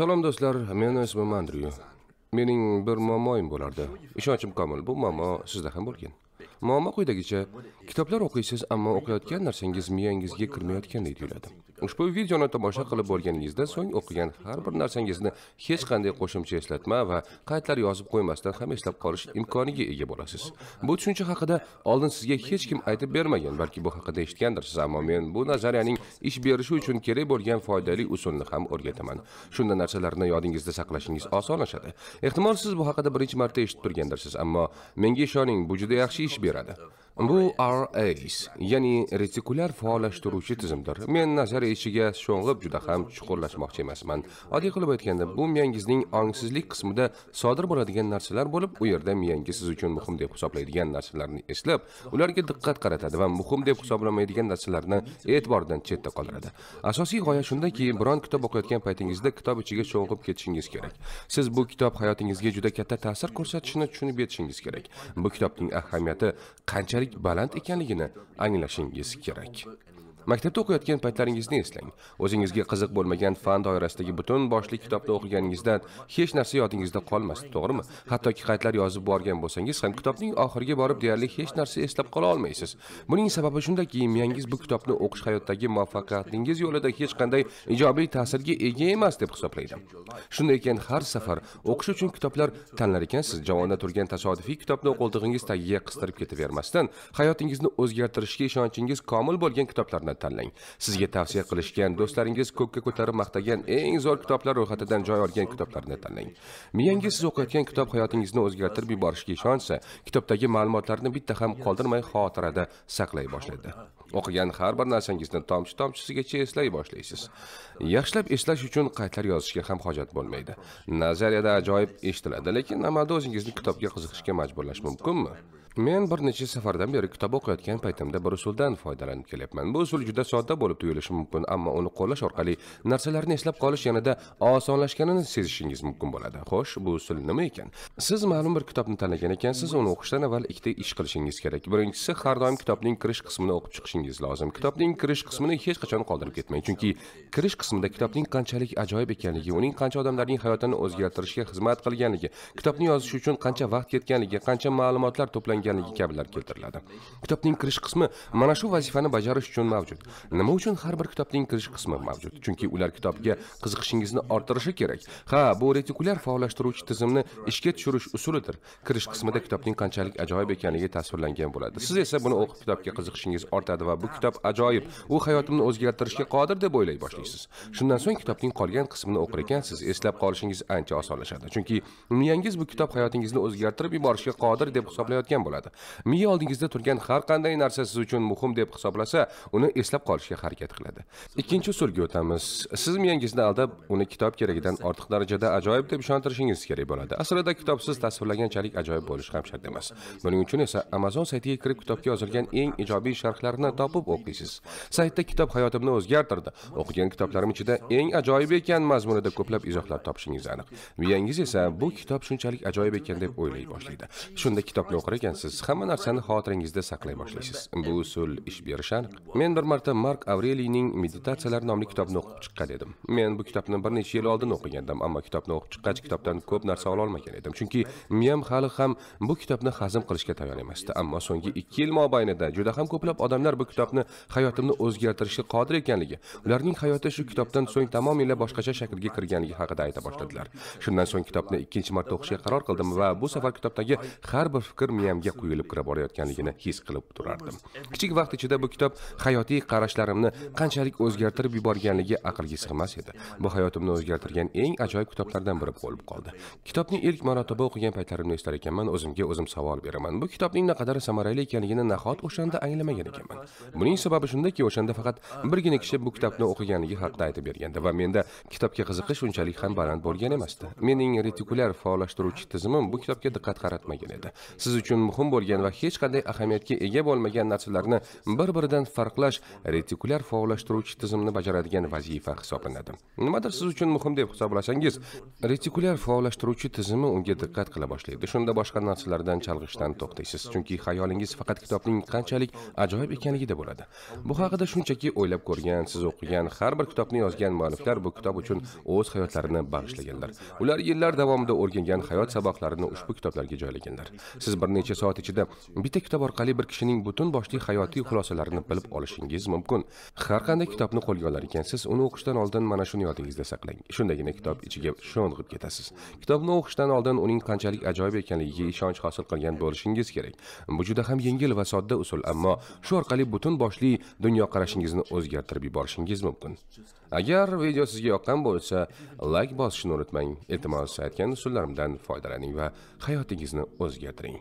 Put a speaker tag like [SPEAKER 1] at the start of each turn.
[SPEAKER 1] Salom do'stlar, men ismim andriyu Mening bir muammoim bo'lardi. Ishonchim komil, bu muammo sizda ham bo'lgan. muammo quyidagicha kitoblar o'qiysiz ammo o'qiyotgan narsangiz miyangizga kirmayotgandek tuyuladi ushbu videoni tomosha qilib bo'lganingizda so'ng o'qigan har bir narsangizni hech qanday qo'shimcha eslatma va qaydlar yozib qo'ymasdan ham eslab qolish imkoniga ega bo'lasiz bu tushuncha haqida oldin sizga hech kim aytib bermagan balki bu haqida eshitgandirsiz ammo men bu nazariyaning ish berishi uchun kerak bo'lgan foydali usulni ham o'rgataman shunda narsalarni yodingizda saqlashingiz osonlashadi ehtimol siz bu haqida birinchi marta eshitib turgandirsiz ammo menga ishoning bu juda yaxshi ish Рада. bu RAs ya'ni retikulyar faollashtiruvchi tizimdir men nazar ishiga sho'ng'ib juda ham chuqurlashmoqchi emasman oddiy qilib aytganda bu miyangizning ongsizlik qismida sodir bo'ladigan narsalar bo'lib u yerda miyangiz siz uchun muhim deb hisoblaydigan narsalarni eslab ularga diqqat qaratadi va muhim deb hisoblamaydigan narsalarni e'tibordan chetda qoldiradi asosiy g'oya shundaki biron kitob o'qiyotgan paytingizda kitob ichiga sho'ng'ib ketishingiz kerak siz bu kitob hayotingizga juda katta ta'sir ko'rsatishini tushunib yetishingiz kerak bu kitobning ahamiyati qancha qanchalik baland ekanligini anglashingiz kerak maktabda o'qiyotgan paytlaringizni eslang o'zingizga qiziq bo'lmagan fan doirasidagi butun boshli kitobni o'qiganingizdan hech narsa yodingizda qolmasdi to'g'rimi hattoki qaytlar yozib borgan bo'lsangiz ham kitobning oxiriga borib deyarli hech narsa eslab qola olmaysiz buning sababi shundaki miyangiz bu kitobni o'qish hayotdagi muvaffaqiyatingiz yo'lida hech qanday ijobiy ta'sirga ega emas deb hisoblaydi shunday ekan har safar o'qish uchun kitoblar tanlar ekansiz javonda turgan tasodifiy kitobni o'qildig'ingiz tagiga qistirib ketavermasdan hayotingizni o'zgartirishga ishonchingiz komil bo'lgan kitoblarni kitoblarni tanlang sizga tavsiya qilishgan do'stlaringiz ko'kka ko'tarib maqtagan eng zo'r kitoblar ro'yxatidan joy olgan kitoblarni tanlang miyangiz siz o'qiyotgan kitob hayotingizni o'zgartirib yuborishiga ishonsa kitobdagi ma'lumotlarni bitta ham qoldirmay xotirada saqlay boshlaydi o'qigan har bir narsangizni tomchi tomchisigacha eslay boshlaysiz yaxshilab eslash uchun qaydlar yozishga ham hojat bo'lmaydi nazariyada ajoyib eshitiladi lekin amalda o'zingizni kitobga qiziqishga majburlash mumkinmi men bir necha safardan beri kitob o'qiyotgan paytimda bir usuldan foydalanib kelyapman bu usul juda sodda bo'lib tuyulishi mumkin ammo uni qo'llash orqali narsalarni eslab qolish yanada osonlashganini sezishingiz mumkin bo'ladi xo'sh bu usul nima ekan siz ma'lum bir kitobni tanlagan ekansiz uni o'qishdan avval ikkita ish qilishingiz kerak birinchisi har doim kitobning kirish qismini o'qib chiqishingiz lozim kitobning kirish qismini hech qachon qoldirib ketmang chunki kirish qismida kitobning qanchalik ajoyib ekanligi uning qancha odamlarning hayotini o'zgartirishga xizmat qilganligi kitobni yozish uchun qancha vaqt ketganligi qancha ma'lumotlar to'plangan bo'lganligi kabilar keltiriladi kitobning kirish qismi mana shu vazifani bajarish uchun mavjud nima uchun har bir kitobning kirish qismi mavjud chunki ular kitobga qiziqishingizni orttirishi kerak ha bu retikulyar faollashtiruvchi tizimni ishga tushirish usulidir kirish qismida kitobning qanchalik ajoyib ekanligi tasvirlangan bo'ladi siz esa buni o'qib kitobga qiziqishingiz ortadi va bu kitob ajoyib u hayotimni o'zgartirishga qodir deb o'ylay boshlaysiz shundan so'ng kitobning qolgan qismini o'qir ekansiz eslab qolishingiz ancha osonlashadi chunki miyangiz bu kitob hayotingizni o'zgartirib yuborishga qodir deb hisoblayotgan bo'ladi miya oldingizda turgan har qanday narsa siz uchun muhim deb hisoblasa uni eslab qolishga harakat qiladi ikkinchi usulga o'tamiz siz miyangizni aldab uni kitob keragidan ortiq darajada ajoyib deb ishontirishingiz kerak bo'ladi aslida kitobsiz tasvirlaganchalik ajoyib bo'lishi ham shart emas buning uchun esa amazon saytiga kirib kitobga yozilgan eng ijobiy sharhlarni topib o'qiysiz saytda kitob hayotimni o'zgartirdi o'qigan kitoblarim ichida eng ajoyib ekan mazmunida ko'plab izohlar topishingiz aniq miyangiz esa bu kitob shunchalik ajoyib ekan deb o'ylay boshlaydi shunda kitobni o'qir ekansiz siz hamma narsani xotiringizda saqlay boshlaysiz bu usul ish berishi aniq men bir marta mark avreliyning meditatsiyalar nomli kitobini o'qib chiqqan edim men bu kitobni bir necha yil oldin o'qigandim ammo kitobni o'qib chiqqach kitobdan ko'p narsa ololmagan edim chunki miyam hali ham bu kitobni hazm qilishga tayyor emasdi ammo so'nggi ikki yil mobaynida juda ham ko'plab odamlar bu kitobni hayotimni o'zgartirishga qodir ekanligi ularning hayoti shu kitobdan so'ng tamomila boshqacha shaklga kirganligi haqida ayta boshladilar shundan so'ng kitobni ikkinchi marta o'qishga qaror qildim va bu safar kitobdagi har bir fikr miyamga o'zimga quyilib kira borayotganligini his qilib turardim kichik vaqt ichida bu kitob hayotiy qarashlarimni qanchalik o'zgartirib yuborganligi aqlga sig'mas edi bu hayotimni o'zgartirgan eng ajoyib kitoblardan biri bo'lib qoldi kitobni ilk marotaba o'qigan paytlarimni eslar ekanman o'zimga o'zim savol beraman bu kitobning naqadar samarali ekanligini nahot o'shanda anglamagan ekanman buning sababi shundaki o'shanda faqat birgina kishi bu kitobni o'qiganligi haqida aytib bergandi va menda kitobga qiziqish unchalik ham baland bo'lgan emasdi mening retikulyar faollashtiruvchi tizimim bu kitobga diqqat qaratmagan edi siz uchun muhim muhim bo'lgan va hech qanday ahamiyatga ega bo'lmagan narsalarni bir biridan farqlash retikulyar faollashtiruvchi tizimni bajaradigan vazifa hisoblanadi nimadir siz uchun muhim deb hisoblasangiz retikulyar faollashtiruvchi tizimi unga diqqat qila boshlaydi shunda boshqa narsalardan chalg'ishdan to'xtaysiz chunki xayolingiz faqat kitobning qanchalik ajoyib ekanligida bo'ladi bu haqida shunchaki o'ylab ko'rgan siz o'qigan har bir kitobni yozgan mualliflar bu kitob uchun o'z hayotlarini bag'ishlaganlar ular yillar davomida o'rgangan hayot saboqlarini ushbu kitoblarga joylaganlar siz bir necha soat hayot ichida bitta kitob orqali bir kishining butun boshli hayotiy xulosalarini bilib olishingiz mumkin har qanday kitobni qo'lga olar ekansiz uni o'qishdan oldin mana shuni yodingizda saqlang shundagina kitob ichiga sho'ng'ib ketasiz kitobni o'qishdan oldin uning qanchalik ajoyib ekanligiga ishonch hosil qilgan bo'lishingiz kerak bu juda ham yengil va sodda usul ammo shu orqali butun boshli dunyoqarashingizni o'zgartirib yuborishingiz mumkin agar video sizga yoqqan bo'lsa layk bosishni unutmang iltimos aytgan usullarimdan foydalaning va hayotingizni o'zgartiring